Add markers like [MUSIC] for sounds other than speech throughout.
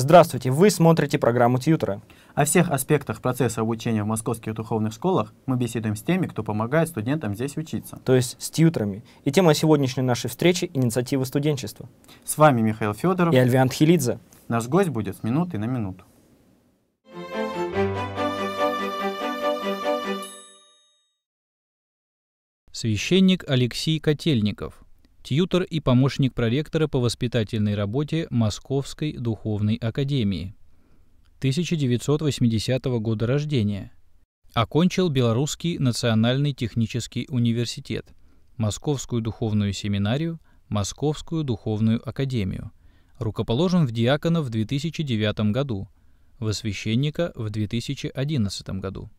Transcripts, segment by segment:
Здравствуйте, вы смотрите программу «Тьютера». О всех аспектах процесса обучения в московских духовных школах мы беседуем с теми, кто помогает студентам здесь учиться. То есть с тьютерами. И тема сегодняшней нашей встречи – инициатива студенчества. С вами Михаил Федоров и Альвиан Хилидзе. Наш гость будет с минуты на минуту. Священник Алексей Котельников – тьютор и помощник проректора по воспитательной работе Московской духовной академии. 1980 года рождения. Окончил Белорусский национальный технический университет, Московскую духовную семинарию, Московскую духовную академию. Рукоположен в диакона в 2009 году, во священника в 2011 году.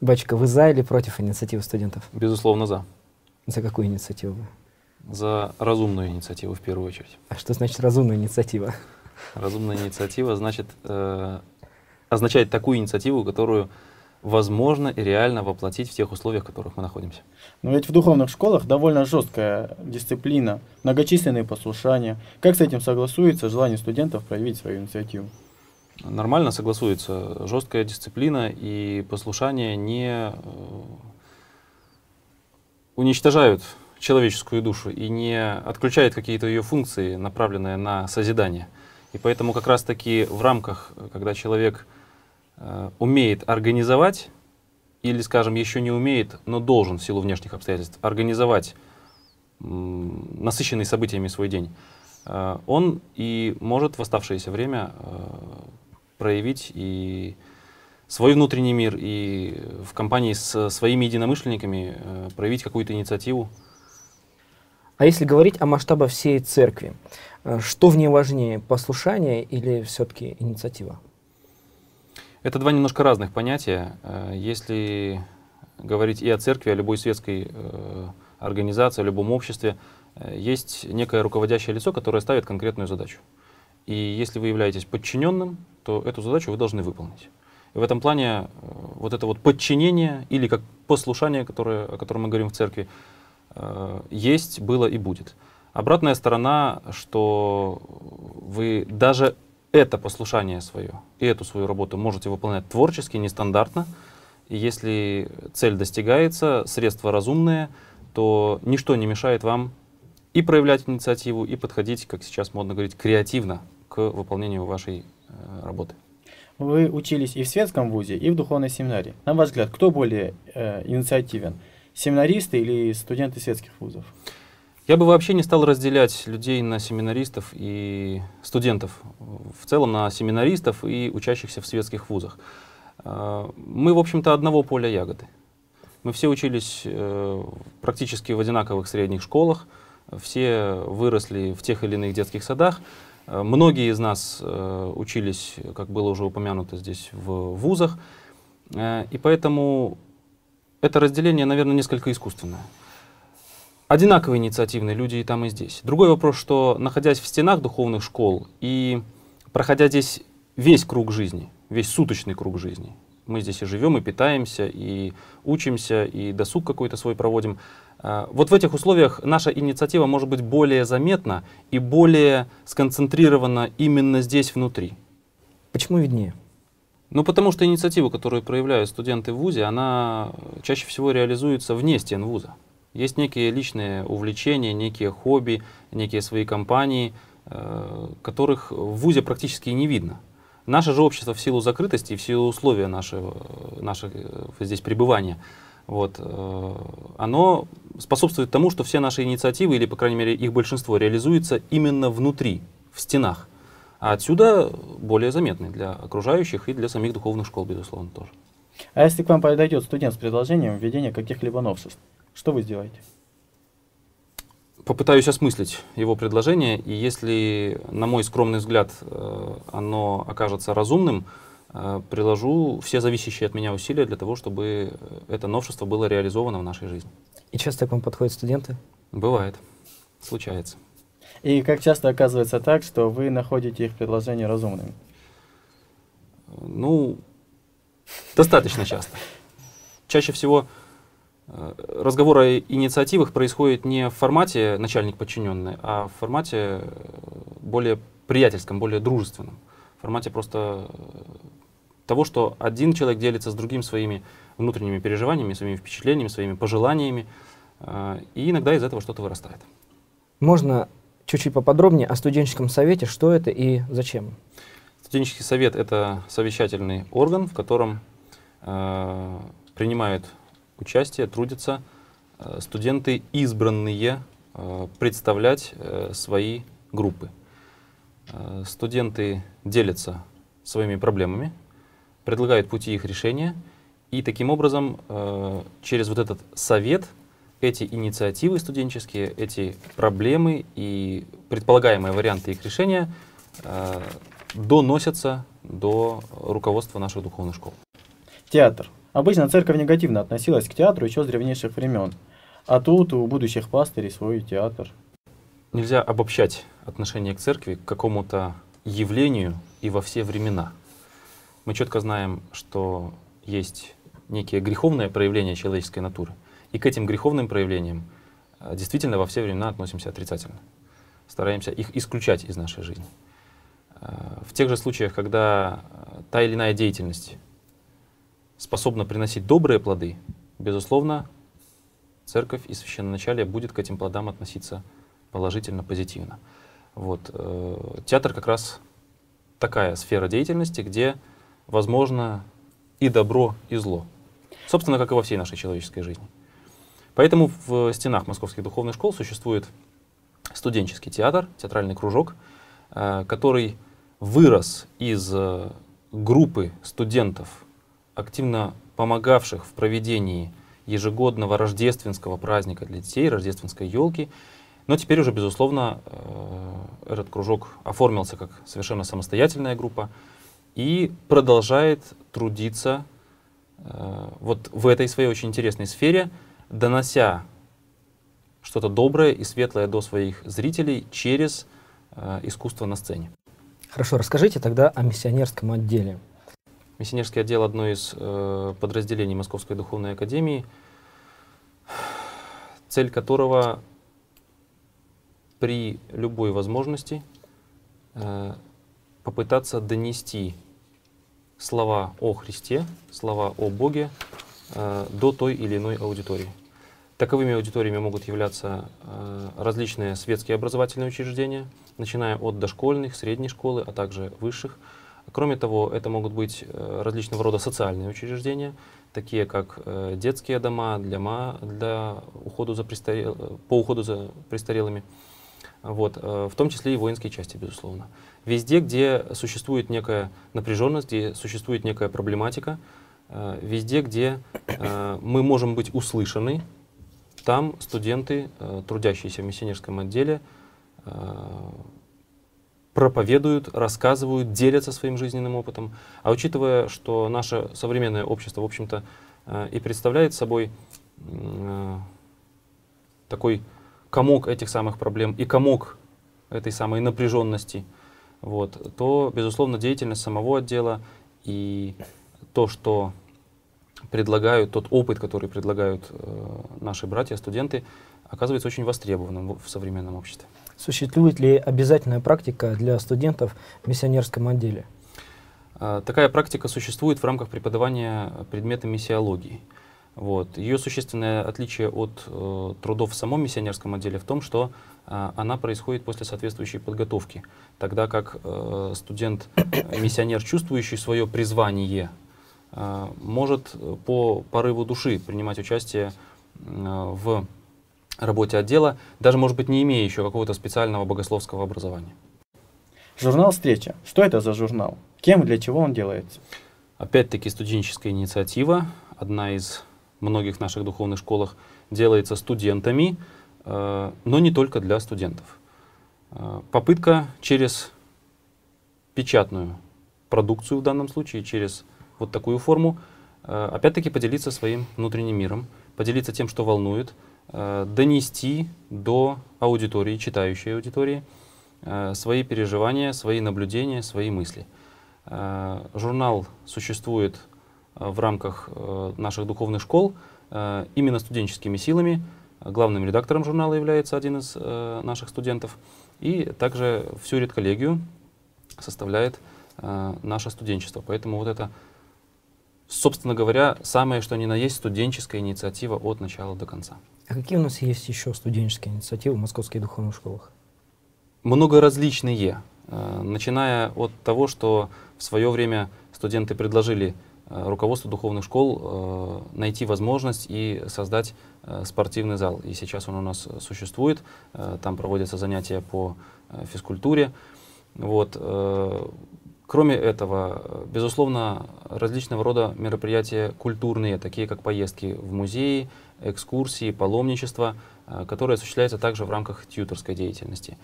Бачка, вы за или против инициативы студентов? Безусловно, за. За какую инициативу? за разумную инициативу в первую очередь. А что значит разумная инициатива? Разумная инициатива значит, э, означает такую инициативу, которую возможно и реально воплотить в тех условиях, в которых мы находимся. Но ведь в духовных школах довольно жесткая дисциплина, многочисленные послушания. Как с этим согласуется желание студентов проявить свою инициативу? Нормально согласуется. Жесткая дисциплина и послушание не э, уничтожают человеческую душу и не отключает какие-то ее функции, направленные на созидание. И поэтому как раз-таки в рамках, когда человек э, умеет организовать, или, скажем, еще не умеет, но должен в силу внешних обстоятельств организовать насыщенный событиями свой день, э, он и может в оставшееся время э, проявить и свой внутренний мир, и в компании с своими единомышленниками э, проявить какую-то инициативу, а если говорить о масштабах всей церкви, э, что в ней важнее, послушание или все-таки инициатива? Это два немножко разных понятия. Э, если говорить и о церкви, о любой светской э, организации, о любом обществе, есть некое руководящее лицо, которое ставит конкретную задачу. И если вы являетесь подчиненным, то эту задачу вы должны выполнить. И в этом плане вот это вот подчинение или как послушание, которое, о котором мы говорим в церкви, Э, есть, было и будет. Обратная сторона, что вы даже это послушание свое и эту свою работу можете выполнять творчески, нестандартно. И если цель достигается, средства разумные, то ничто не мешает вам и проявлять инициативу, и подходить, как сейчас модно говорить, креативно к выполнению вашей э, работы. Вы учились и в светском вузе, и в духовной семинарии. На ваш взгляд, кто более э, инициативен? семинаристы или студенты светских вузов? Я бы вообще не стал разделять людей на семинаристов и студентов, в целом на семинаристов и учащихся в светских вузах. А, мы, в общем-то, одного поля ягоды. Мы все учились э, практически в одинаковых средних школах, все выросли в тех или иных детских садах. Э, многие из нас э, учились, как было уже упомянуто здесь, в вузах. И поэтому это разделение, наверное, несколько искусственное. Одинаковые инициативные люди и там, и здесь. Другой вопрос, что находясь в стенах духовных школ и проходя здесь весь круг жизни, весь суточный круг жизни, мы здесь и живем, и питаемся, и учимся, и досуг какой-то свой проводим. А, вот в этих условиях наша инициатива может быть более заметна и более сконцентрирована именно здесь внутри. Почему виднее? Ну, потому что инициатива, которую проявляют студенты в ВУЗе, она чаще всего реализуется вне стен ВУЗа. Есть некие личные увлечения, некие хобби, некие свои компании, э, которых в ВУЗе практически не видно. Наше же общество в силу закрытости и в силу условия нашего, нашего э, здесь пребывания, вот, э, оно способствует тому, что все наши инициативы, или, по крайней мере, их большинство, реализуется именно внутри, в стенах. А отсюда более заметный для окружающих и для самих духовных школ, безусловно, тоже. А если к вам подойдет студент с предложением введения каких-либо новшеств, что вы сделаете? Попытаюсь осмыслить его предложение, и если, на мой скромный взгляд, э, оно окажется разумным, э, приложу все зависящие от меня усилия для того, чтобы это новшество было реализовано в нашей жизни. И часто к вам подходят студенты? Бывает, случается. И как часто оказывается так, что вы находите их предложения разумными? Ну, достаточно часто. Чаще всего э, разговор о инициативах происходит не в формате начальник-подчиненный, а в формате э, более приятельском, более дружественном. В формате просто э, того, что один человек делится с другим своими внутренними переживаниями, своими впечатлениями, своими пожеланиями, и иногда из этого что-то вырастает. Можно чуть-чуть поподробнее о студенческом совете, что это и зачем. Студенческий совет — это совещательный орган, в котором э, принимают участие, трудятся э, студенты, избранные э, представлять э, свои группы. Э, студенты делятся своими проблемами, предлагают пути их решения, и таким образом э, через вот этот совет — эти инициативы студенческие, эти проблемы и предполагаемые варианты их решения э, доносятся до руководства наших духовных школ. Театр. Обычно церковь негативно относилась к театру еще с древнейших времен. А тут у будущих пастырей свой театр. Нельзя обобщать отношение к церкви к какому-то явлению и во все времена. Мы четко знаем, что есть некие греховные проявления человеческой натуры – и к этим греховным проявлениям э, действительно во все времена относимся отрицательно. Стараемся их исключать из нашей жизни. Э, в тех же случаях, когда э, та или иная деятельность способна приносить добрые плоды, безусловно, церковь и священноначалие будет к этим плодам относиться положительно, позитивно. Вот. Театр как раз такая сфера деятельности, где возможно и добро, и зло. Собственно, как и во всей нашей человеческой жизни. Поэтому в стенах московских духовных школ существует студенческий театр, театральный кружок, э, который вырос из э, группы студентов, активно помогавших в проведении ежегодного рождественского праздника для детей, рождественской елки. Но теперь уже, безусловно, э, этот кружок оформился как совершенно самостоятельная группа и продолжает трудиться вот в этой своей очень интересной сфере – донося что-то доброе и светлое до своих зрителей через э, искусство на сцене. Хорошо, расскажите тогда о миссионерском отделе. Миссионерский отдел — одно из э, подразделений Московской Духовной Академии, цель которого при любой возможности э, попытаться донести слова о Христе, слова о Боге Э, до той или иной аудитории. Таковыми аудиториями могут являться э, различные светские образовательные учреждения, начиная от дошкольных, средней школы, а также высших. Кроме того, это могут быть э, различного рода социальные учреждения, такие как детские дома, дома для уходу за престарел... по уходу за престарелыми, вот, в том числе и воинские части, безусловно. Везде, где существует некая напряженность, где существует некая проблематика, Э, везде, где э, мы можем быть услышаны, там студенты, э, трудящиеся в миссионерском отделе, проповедуют, рассказывают, делятся своим жизненным опытом. А учитывая, что наше современное общество, в общем-то, и представляет собой такой комок этих самых проблем и комок этой самой напряженности, вот, то, безусловно, деятельность самого отдела и то, что предлагают, тот опыт, который предлагают э, наши братья, студенты, оказывается очень востребованным в современном обществе. Существует ли обязательная практика для студентов в миссионерском отделе? Э, такая практика существует в рамках преподавания предмета миссиологии. Вот. Ее существенное отличие от э, трудов в самом миссионерском отделе в том, что э, она происходит после соответствующей подготовки. Тогда как э, студент-миссионер, [COUGHS] чувствующий свое призвание Э, может по порыву души принимать участие э, в работе отдела, даже, может быть, не имея еще какого-то специального богословского образования. Журнал «Встреча». Что это за журнал? Кем и для чего он делается? Опять-таки студенческая инициатива, одна из многих наших духовных школах, делается студентами, э, но не только для студентов. Попытка через печатную продукцию в данном случае, через вот такую форму, э, опять-таки поделиться своим внутренним миром, поделиться тем, что волнует, э, донести до аудитории, читающей аудитории, э, свои переживания, свои наблюдения, свои мысли. Журнал существует в рамках наших духовных школ именно студенческими силами. Главным редактором журнала является один из наших студентов. И также всю редколлегию составляет наше студенчество. Поэтому вот это собственно говоря, самое, что ни на есть, студенческая инициатива от начала до конца. А какие у нас есть еще студенческие инициативы в московских духовных школах? Много различные, э, начиная от того, что в свое время студенты предложили э, руководству духовных школ э, найти возможность и создать спортивный зал. И сейчас он у нас существует, там проводятся занятия по физкультуре. Вот. Кроме этого, безусловно, различного рода мероприятия культурные, такие как поездки в музеи, экскурсии, паломничество, э, которые осуществляются также в рамках тьюторской деятельности.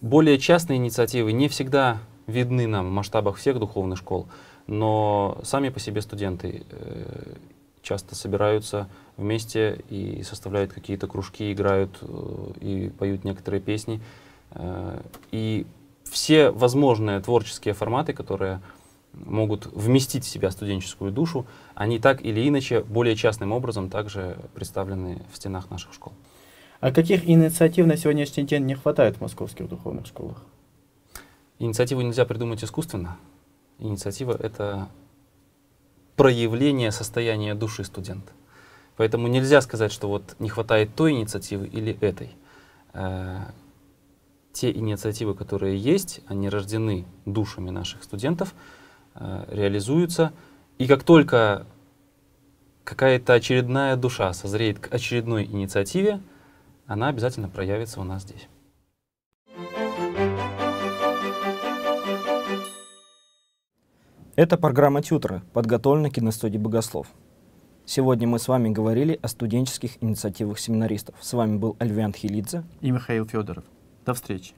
Более частные инициативы не всегда видны нам в масштабах всех духовных школ, но сами по себе студенты э, часто собираются вместе и составляют какие-то кружки, играют э, и поют некоторые песни. И все возможные творческие форматы, которые могут вместить в себя студенческую душу, они так или иначе более частным образом также представлены в стенах наших школ. А каких инициатив на сегодняшний день не хватает в московских духовных школах? Инициативу нельзя придумать искусственно. Инициатива — это проявление состояния души студента. Поэтому нельзя сказать, что вот не хватает той инициативы или этой. Э, те инициативы, которые есть, они рождены душами наших студентов, э, реализуются. И как только какая-то очередная душа созреет к очередной инициативе, она обязательно проявится у нас здесь. Это программа «Тюторы», подготовлена киностудией «Богослов». Сегодня мы с вами говорили о студенческих инициативах семинаристов. С вами был Альвиан Хилидзе и Михаил Федоров. До встречи.